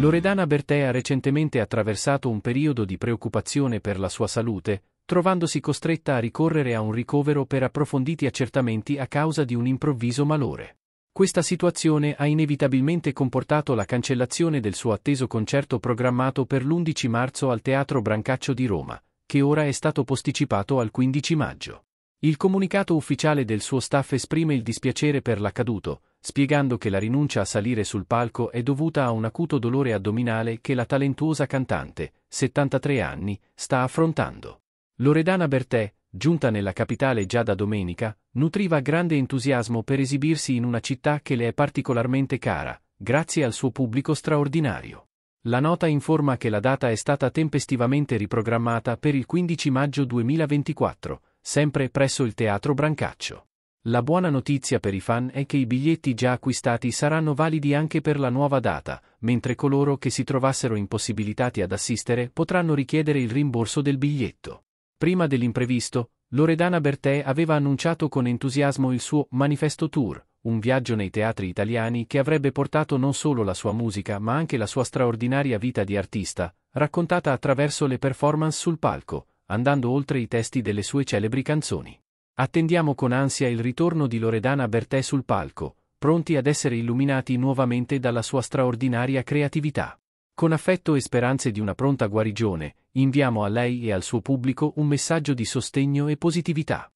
Loredana Bertè ha recentemente attraversato un periodo di preoccupazione per la sua salute, trovandosi costretta a ricorrere a un ricovero per approfonditi accertamenti a causa di un improvviso malore. Questa situazione ha inevitabilmente comportato la cancellazione del suo atteso concerto programmato per l'11 marzo al Teatro Brancaccio di Roma, che ora è stato posticipato al 15 maggio. Il comunicato ufficiale del suo staff esprime il dispiacere per l'accaduto, spiegando che la rinuncia a salire sul palco è dovuta a un acuto dolore addominale che la talentuosa cantante, 73 anni, sta affrontando. Loredana Bertè, giunta nella capitale già da domenica, nutriva grande entusiasmo per esibirsi in una città che le è particolarmente cara, grazie al suo pubblico straordinario. La nota informa che la data è stata tempestivamente riprogrammata per il 15 maggio 2024, sempre presso il Teatro Brancaccio. La buona notizia per i fan è che i biglietti già acquistati saranno validi anche per la nuova data, mentre coloro che si trovassero impossibilitati ad assistere potranno richiedere il rimborso del biglietto. Prima dell'imprevisto, Loredana Bertè aveva annunciato con entusiasmo il suo Manifesto Tour, un viaggio nei teatri italiani che avrebbe portato non solo la sua musica ma anche la sua straordinaria vita di artista, raccontata attraverso le performance sul palco, andando oltre i testi delle sue celebri canzoni. Attendiamo con ansia il ritorno di Loredana Bertè sul palco, pronti ad essere illuminati nuovamente dalla sua straordinaria creatività. Con affetto e speranze di una pronta guarigione, inviamo a lei e al suo pubblico un messaggio di sostegno e positività.